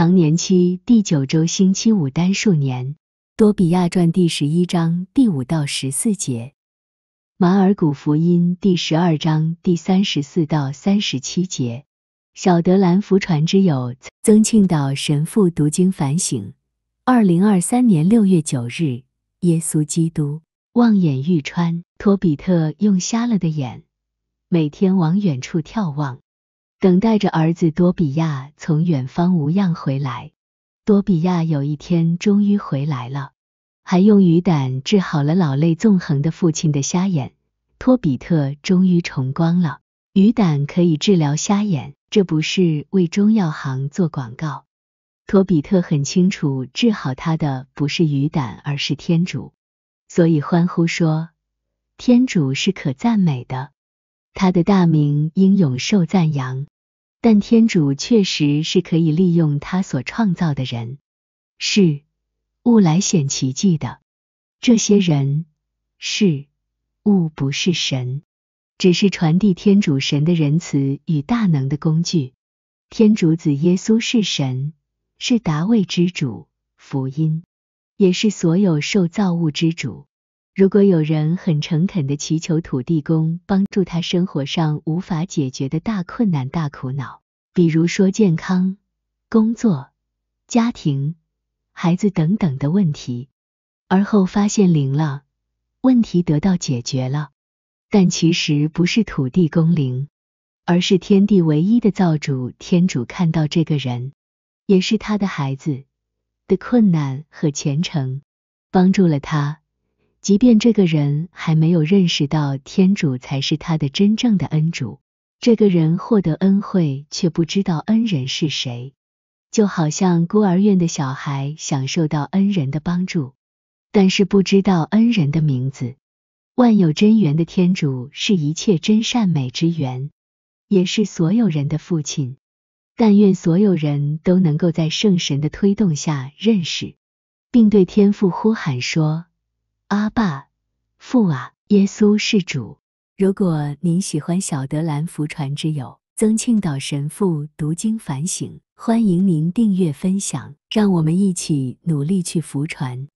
常年期第九周星期五单数年，多比亚传第十一章第五到十四节，马尔古福音第十二章第三十四到三十七节。小德兰福传之友曾庆岛神父读经反省。二零二三年六月九日，耶稣基督望眼欲穿，托比特用瞎了的眼，每天往远处眺望。等待着儿子多比亚从远方无恙回来。多比亚有一天终于回来了，还用鱼胆治好了老泪纵横的父亲的瞎眼。托比特终于重光了。鱼胆可以治疗瞎眼，这不是为中药行做广告。托比特很清楚，治好他的不是鱼胆，而是天主，所以欢呼说：“天主是可赞美的。”他的大名应永受赞扬，但天主确实是可以利用他所创造的人、事、物来显奇迹的。这些人、事、物不是神，只是传递天主神的仁慈与大能的工具。天主子耶稣是神，是达味之主，福音，也是所有受造物之主。如果有人很诚恳的祈求土地公帮助他生活上无法解决的大困难、大苦恼，比如说健康、工作、家庭、孩子等等的问题，而后发现灵了，问题得到解决了，但其实不是土地公灵，而是天地唯一的造主天主看到这个人，也是他的孩子的困难和前程，帮助了他。即便这个人还没有认识到天主才是他的真正的恩主，这个人获得恩惠却不知道恩人是谁，就好像孤儿院的小孩享受到恩人的帮助，但是不知道恩人的名字。万有真源的天主是一切真善美之源，也是所有人的父亲。但愿所有人都能够在圣神的推动下认识，并对天父呼喊说。阿爸，父啊，耶稣是主。如果您喜欢小德兰福传之友曾庆岛神父读经反省，欢迎您订阅分享，让我们一起努力去福传。